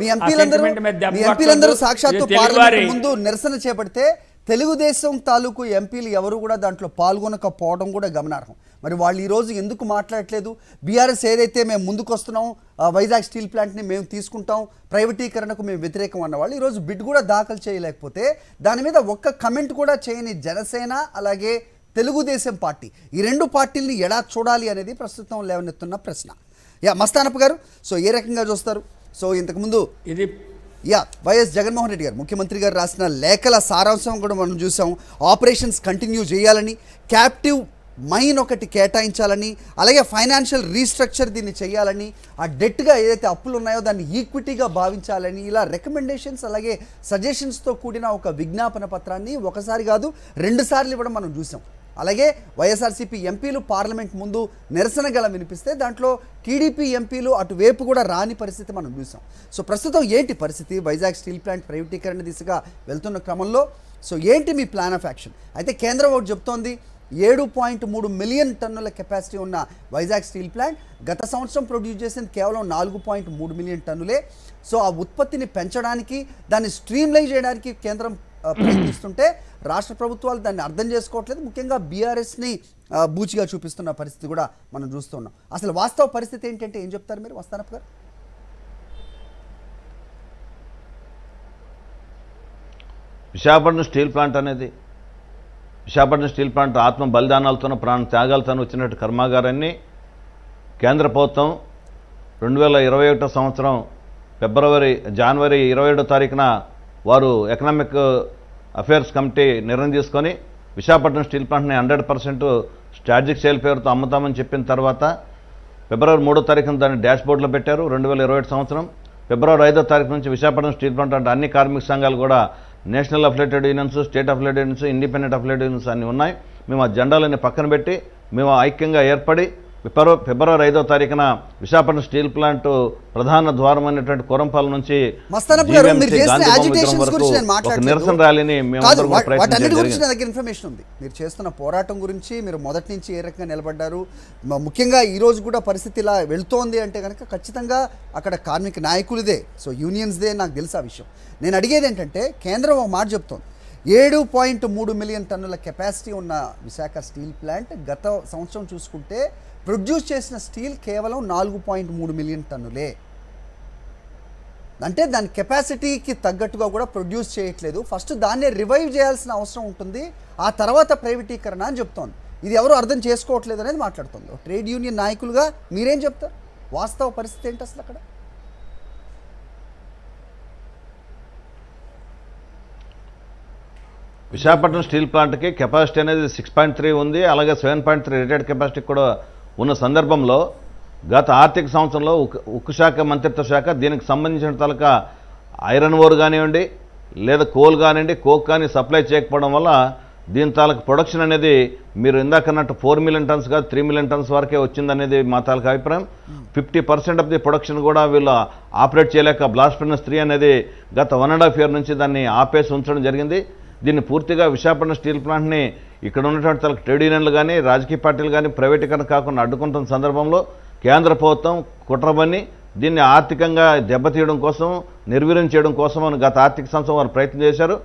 మీ ఎంపీలందరూ మీ ఎంపీలందరూ సాక్షాత్తు పార్లమెంట్ ముందు నిరసన చేపడితే తెలుగుదేశం తాలూకు ఎంపీలు ఎవరు కూడా దాంట్లో పాల్గొనకపోవడం కూడా గమనార్హం మరి వాళ్ళు ఈరోజు ఎందుకు మాట్లాడట్లేదు బీఆర్ఎస్ ఏదైతే మేము ముందుకొస్తున్నాం వైజాగ్ స్టీల్ ప్లాంట్ని మేము తీసుకుంటాం ప్రైవేటీకరణకు మేము వ్యతిరేకం అన్నవాళ్ళు ఈరోజు బిడ్ కూడా దాఖలు చేయలేకపోతే దాని మీద ఒక్క కమెంట్ కూడా చేయని జనసేన అలాగే తెలుగుదేశం పార్టీ ఈ రెండు పార్టీల్ని ఎలా చూడాలి అనేది ప్రస్తుతం లేవనెత్తున్న ప్రశ్న యా మస్తానప్ప గారు సో ఏ రకంగా చూస్తారు సో ఇంతకుముందు ఇది యా వైఎస్ జగన్మోహన్ రెడ్డి గారు ముఖ్యమంత్రి గారు రాసిన లేఖల సారాంశం కూడా మనం చూసాం ఆపరేషన్స్ కంటిన్యూ చేయాలని క్యాప్టివ్ మైన్ ఒకటి కేటాయించాలని అలాగే ఫైనాన్షియల్ రీస్ట్రక్చర్ దీన్ని చేయాలని ఆ డెట్గా ఏదైతే అప్పులు ఉన్నాయో దాన్ని ఈక్విటీగా భావించాలని ఇలా రికమెండేషన్స్ అలాగే సజెషన్స్తో కూడిన ఒక విజ్ఞాపన పత్రాన్ని ఒకసారి కాదు రెండుసార్లు ఇవ్వడం మనం చూసాం అలాగే వైఎస్ఆర్సీపీ ఎంపీలు పార్లమెంట్ ముందు నిరసన గల వినిపిస్తే దాంట్లో టీడీపీ ఎంపీలు అటువైపు కూడా రాని పరిస్థితి మనం చూసాం సో ప్రస్తుతం ఏంటి పరిస్థితి వైజాగ్ స్టీల్ ప్లాంట్ ప్రైవేటీకరణ దిశగా వెళ్తున్న క్రమంలో సో ఏంటి మీ ప్లాన్ ఆఫ్ యాక్షన్ అయితే కేంద్రం ఒకటి చెప్తోంది ఏడు పాయింట్ మూడు మిలియన్ టన్నుల కెపాసిటీ ఉన్న వైజాగ్ స్టీల్ ప్లాంట్ గత సంవత్సరం ప్రొడ్యూస్ చేసింది కేవలం నాలుగు పాయింట్ మూడు మిలియన్ టన్నులే సో ఆ ఉత్పత్తిని పెంచడానికి దాన్ని స్ట్రీమ్లైజ్ చేయడానికి కేంద్రం ప్రయత్నిస్తుంటే రాష్ట్ర ప్రభుత్వాలు దాన్ని అర్థం చేసుకోవట్లేదు ముఖ్యంగా బీఆర్ఎస్ని బూచిగా చూపిస్తున్న పరిస్థితి కూడా మనం చూస్తున్నాం అసలు వాస్తవ పరిస్థితి ఏంటంటే ఏం చెప్తారు మీరు వస్తానప్ప గారు విశాఖపట్నం స్టీల్ ప్లాంట్ అనేది విశాఖపట్నం స్టీల్ ప్లాంట్ ఆత్మ బలిదానాలతోనూ ప్రాణ త్యాగాలతోనూ వచ్చినట్టు కర్మాగారాన్ని కేంద్ర ప్రభుత్వం రెండు వేల ఇరవై ఒకటో సంవత్సరం ఫిబ్రవరి జనవరి ఇరవై ఏడో తారీఖున వారు ఎకనామిక్ అఫేర్స్ కమిటీ నిర్ణయం తీసుకొని విశాఖపట్నం స్టీల్ ప్లాంట్ని హండ్రెడ్ పర్సెంట్ స్ట్రాటజిక్ సేల్ పేరుతో అమ్ముతామని చెప్పిన తర్వాత ఫిబ్రవరి మూడో తారీఖున దాన్ని డాష్ బోర్డులో పెట్టారు రెండు వేల ఇరవై సంవత్సరం ఫిబ్రవరి ఐదో తారీఖు నుంచి విశాఖపట్నం స్టీల్ ప్లాంట్ అంటే అన్ని కార్మిక సంఘాలు కూడా national affiliated unions state affiliated unions independent affiliated unions అన్నీ ఉన్నాయి మేము ఆ జెండాలని పక్కన పెట్టి మేము ఐక్యంగా ఏర్పడి ఫిబ్రవరి ఫిబ్రవరి ఐదో తారీఖున విశాఖపట్నం స్టీల్ ప్లాంట్ ప్రధాన ద్వారం అనేటువంటి కొరంపాల నుంచి నిరసన ర్యాలీని ఇన్ఫర్మేషన్ ఉంది మీరు చేస్తున్న పోరాటం గురించి మీరు మొదటి నుంచి ఏ రకంగా నిలబడ్డారు ముఖ్యంగా ఈ రోజు కూడా పరిస్థితి ఇలా వెళ్తోంది అంటే కనుక ఖచ్చితంగా అక్కడ కార్మిక నాయకులదే సో యూనియన్స్దే నాకు తెలుసు ఆ విషయం నేను అడిగేది ఏంటంటే కేంద్రం ఒక మాట చెప్తోంది ఏడు పాయింట్ మూడు మిలియన్ టన్నుల కెపాసిటీ ఉన్న విశాఖ స్టీల్ ప్లాంట్ గత సంవత్సరం చూసుకుంటే ప్రొడ్యూస్ చేసిన స్టీల్ కేవలం నాలుగు పాయింట్ మూడు మిలియన్ టన్నులే అంటే దాని కెపాసిటీకి తగ్గట్టుగా కూడా ప్రొడ్యూస్ చేయట్లేదు ఫస్ట్ దాన్నే రివైవ్ చేయాల్సిన అవసరం ఉంటుంది ఆ తర్వాత ప్రైవేటీకరణ అని చెప్తోంది ఇది ఎవరు అర్థం చేసుకోవట్లేదు అనేది మాట్లాడుతుంది ట్రేడ్ యూనియన్ నాయకులుగా మీరేం చెప్తారు వాస్తవ పరిస్థితి ఏంటి అసలు అక్కడ విశాఖపట్నం స్టీల్ ప్లాంట్కి కెపాసిటీ అనేది సిక్స్ పాయింట్ త్రీ ఉంది అలాగే seven point three rated capacity కూడా ఉన్న సందర్భంలో గత ఆర్థిక సంవత్సరంలో ఉక్కు శాఖ మంత్రిత్వ శాఖ దీనికి సంబంధించిన తలకా ఐరన్ ఓర్ కానివ్వండి లేదా కోల్ కానివ్వండి కోక్ కానీ సప్లై చేయకపోవడం వల్ల దీని తాలకు ప్రొడక్షన్ అనేది మీరు ఇందాకన్నట్టు ఫోర్ మిలియన్ టన్స్ కాదు త్రీ మిలియన్ టన్స్ వరకే వచ్చిందనేది మా తాలకు అభిప్రాయం fifty percent of the production కూడా వీళ్ళు ఆపరేట్ చేయలేక బ్లాస్ట్ ఫర్నస్ త్రీ అనేది గత వన్ అండ్ హాఫ్ ఇయర్ నుంచి దాన్ని ఆపేసి ఉంచడం జరిగింది దీన్ని పూర్తిగా విశాఖపట్నం స్టీల్ ప్లాంట్ని ఇక్కడ ఉన్నటువంటి తనకు ట్రేడ్ యూనియన్లు కానీ రాజకీయ పార్టీలు కానీ ప్రైవేటీకరణ కాకుండా అడ్డుకుంటున్న సందర్భంలో కేంద్ర ప్రభుత్వం కుట్రబని దీన్ని ఆర్థికంగా దెబ్బతీయడం కోసం నిర్వీర్యం చేయడం కోసం గత ఆర్థిక సంవత్సరం వారు ప్రయత్నం చేశారు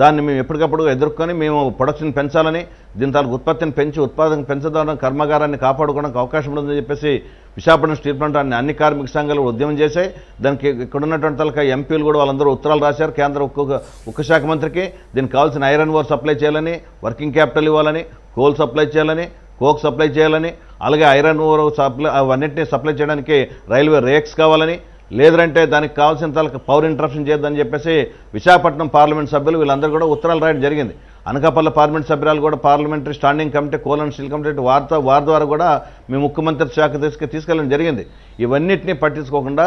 దాన్ని మేము ఎప్పటికప్పుడు ఎదుర్కొని మేము ప్రొడక్షన్ పెంచాలని దీని తాలూకు ఉత్పత్తిని పెంచి ఉత్పాదన పెంచడం కర్మాగారాన్ని కాపాడుకోవడానికి అవకాశం ఉందని చెప్పేసి విశాఖపట్నం స్టీల్ ప్లాంట్ అన్ని అన్ని కార్మిక సంఘాలు ఉద్యమం చేశాయి దానికి ఇక్కడ ఉన్నటువంటి తలక ఎంపీలు కూడా వాళ్ళందరూ ఉత్తరాలు రాశారు కేంద్ర ఉక్కు ఉక్కు శాఖ మంత్రికి దీనికి కావాల్సిన ఐరన్ ఓర్ సప్లై చేయాలని వర్కింగ్ క్యాపిటల్ ఇవ్వాలని కోల్ సప్లై చేయాలని కోక్ సప్లై చేయాలని అలాగే ఐరన్ ఓర్ సప్లై అవన్నింటినీ సప్లై చేయడానికి రైల్వే రేక్స్ కావాలని లేదంటే దానికి కావాల్సిన తలకు పవర్ ఇంటరప్షన్ చేద్దని చెప్పేసి విశాఖపట్నం పార్లమెంట్ సభ్యులు వీళ్ళందరూ కూడా ఉత్తరాలు రాయడం జరిగింది అనకాపల్లి పార్లమెంట్ సభ్యురాలు కూడా parliamentary standing committee coal and steel committee వార్త వారి ద్వారా కూడా మేము ముఖ్యమంత్రి శాఖ తీసుకు తీసుకెళ్ళడం జరిగింది ఇవన్నిటిని పట్టించుకోకుండా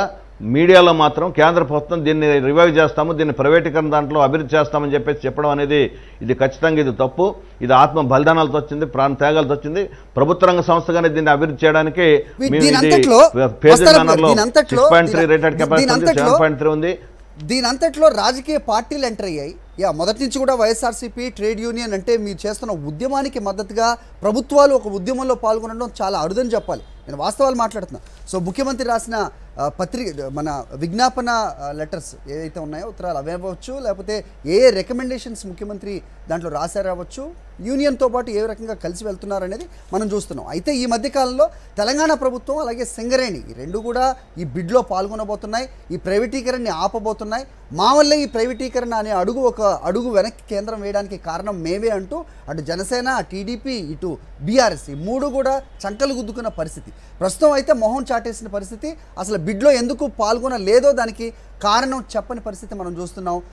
మీడియాలో మాత్రం కేంద్ర ప్రభుత్వం దీన్ని రివైవ్ చేస్తాము దీన్ని ప్రైవేటీకరణ దాంట్లో అభివృద్ధి చేస్తామని చెప్పేసి చెప్పడం అనేది ఇది ఖచ్చితంగా ఇది తప్పు ఇది ఆత్మ బలిదానాలతో వచ్చింది ప్రాణ త్యాగాలతో వచ్చింది ప్రభుత్వ రంగ సంస్థగానే దీన్ని అభివృద్ధి చేయడానికి six point three rated point three ఉంది రాజకీయ పార్టీలు ఎంటర్ అయ్యాయి యా మొదటి నుంచి కూడా వైఎస్ఆర్సీపీ ట్రేడ్ యూనియన్ అంటే మీరు చేస్తున్న ఉద్యమానికి మద్దతుగా ప్రభుత్వాలు ఒక ఉద్యమంలో పాల్గొనడం చాలా అరుదని చెప్పాలి నేను వాస్తవాలు మాట్లాడుతున్నా సో ముఖ్యమంత్రి రాసిన పత్రిక మన విజ్ఞాపన లెటర్స్ ఏదైతే ఉన్నాయో ఉత్తరాలు అవే అవ్వచ్చు లేకపోతే ఏ రికమెండేషన్స్ ముఖ్యమంత్రి దాంట్లో రాశారవచ్చు యూనియన్తో పాటు ఏ రకంగా కలిసి వెళ్తున్నారనేది మనం చూస్తున్నాం అయితే ఈ మధ్యకాలంలో తెలంగాణ ప్రభుత్వం అలాగే సింగరేణి ఈ రెండు కూడా ఈ బిడ్లో పాల్గొనబోతున్నాయి ఈ ప్రైవేటీకరణని ఆపబోతున్నాయి మా ఈ ప్రైవేటీకరణ అనే అడుగు ఒక అడుగు వెనక్కి కేంద్రం వేయడానికి కారణం మేమే అంటూ అటు జనసేన టీడీపీ ఇటు బీఆర్ఎస్ మూడు కూడా చంకలు గుద్దుకున్న పరిస్థితి ప్రస్తుతం అయితే మొహం చాటేసిన పరిస్థితి అసలు బిడ్లో ఎందుకు పాల్గొనలేదో దానికి కారణం చెప్పని పరిస్థితి మనం చూస్తున్నాం